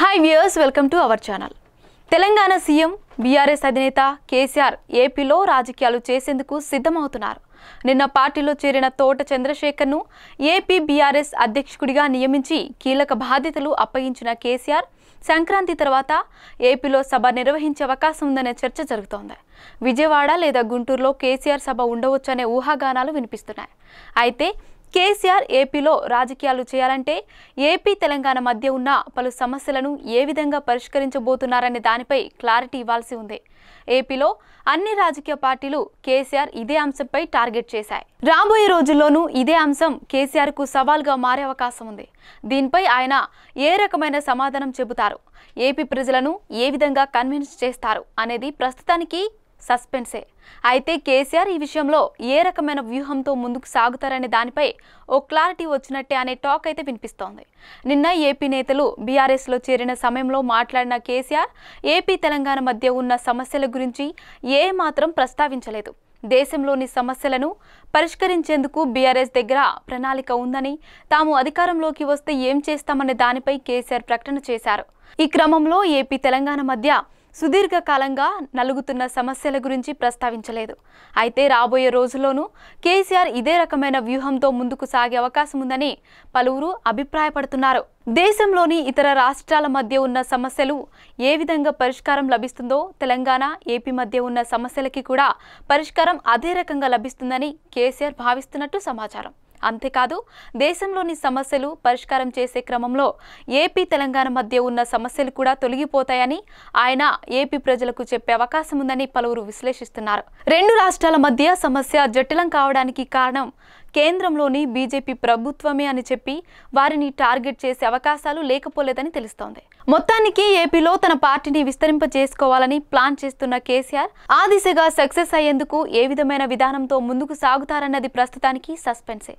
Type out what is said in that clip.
hi viewers welcome to our channel Telangana CM BRS అధినేత KCR ఏపీలో రాజకీయాలు చేసేందుకు సిద్ధమవుతున్నారు నిన్న పార్టీలో చేరిన తోట చంద్రశేఖర్ను ఏపీ బీఆర్ఎస్ అధ్యక్షుడిగా నియమించి కీలక బాధ్యతలు అప్పగించిన కేసీఆర్ సంక్రాంతి తర్వాత ఏపీలో సభ నిర్వహించే అవకాశం ఉందనే చర్చ జరుగుతోంది విజయవాడ లేదా గుంటూరులో కేసీఆర్ సభ ఉండవచ్చనే ఊహాగానాలు వినిపిస్తున్నాయి అయితే కేసీఆర్ ఏపీలో రాజకీయాలు చేయాలంటే ఏపీ తెలంగాణ మధ్య ఉన్న పలు సమస్యలను ఏ విధంగా పరిష్కరించబోతున్నారనే దానిపై క్లారిటీ ఇవ్వాల్సి ఉంది ఏపీలో అన్ని రాజకీయ పార్టీలు కేసీఆర్ ఇదే అంశంపై టార్గెట్ చేశాయి రాబోయే రోజుల్లోనూ ఇదే అంశం కేసీఆర్కు సవాల్గా మారే అవకాశం ఉంది దీనిపై ఆయన ఏ రకమైన సమాధానం చెబుతారు ఏపీ ప్రజలను ఏ విధంగా కన్విన్స్ చేస్తారు అనేది ప్రస్తుతానికి సస్పెన్సే అయితే కేసీఆర్ ఈ విషయంలో ఏ రకమైన వ్యూహంతో ముందుకు సాగుతారనే దానిపై ఓ క్లారిటీ వచ్చినట్టే అనే టాక్ అయితే వినిపిస్తోంది నిన్న ఏపీ నేతలు బీఆర్ఎస్లో చేరిన సమయంలో మాట్లాడిన కేసీఆర్ ఏపీ తెలంగాణ మధ్య ఉన్న సమస్యల గురించి ఏ మాత్రం ప్రస్తావించలేదు దేశంలోని సమస్యలను పరిష్కరించేందుకు బీఆర్ఎస్ దగ్గర ప్రణాళిక ఉందని తాము అధికారంలోకి వస్తే ఏం చేస్తామనే దానిపై కేసీఆర్ ప్రకటన చేశారు ఈ క్రమంలో ఏపీ తెలంగాణ మధ్య సుదీర్ఘకాలంగా నలుగుతున్న సమస్యల గురించి ప్రస్తావించలేదు అయితే రాబోయే రోజుల్లోనూ కేసీఆర్ ఇదే రకమైన వ్యూహంతో ముందుకు సాగే అవకాశం ఉందని పలువురు అభిప్రాయపడుతున్నారు దేశంలోని ఇతర రాష్ట్రాల మధ్య ఉన్న సమస్యలు ఏ విధంగా పరిష్కారం లభిస్తుందో తెలంగాణ ఏపీ మధ్య ఉన్న సమస్యలకి కూడా పరిష్కారం అదే రకంగా లభిస్తుందని కేసీఆర్ భావిస్తున్నట్టు సమాచారం అంతేకాదు దేశంలోని సమస్యలు పరిష్కారం చేసే క్రమంలో ఏపీ తెలంగాణ మధ్య ఉన్న సమస్యలు కూడా తొలగిపోతాయని ఆయన ఏపీ ప్రజలకు చెప్పే అవకాశం ఉందని పలువురు విశ్లేషిస్తున్నారు రెండు రాష్ట్రాల మధ్య సమస్య జటిలం కావడానికి కారణం కేంద్రంలోని బీజేపీ ప్రభుత్వమే అని చెప్పి వారిని టార్గెట్ చేసే అవకాశాలు లేకపోలేదని తెలుస్తోంది మొత్తానికి ఏపీలో తన పార్టీని విస్తరింప చేసుకోవాలని ప్లాన్ చేస్తున్న కేసీఆర్ ఆ దిశగా సక్సెస్ అయ్యేందుకు ఏ విధమైన విధానంతో ముందుకు సాగుతారన్నది ప్రస్తుతానికి సస్పెన్సే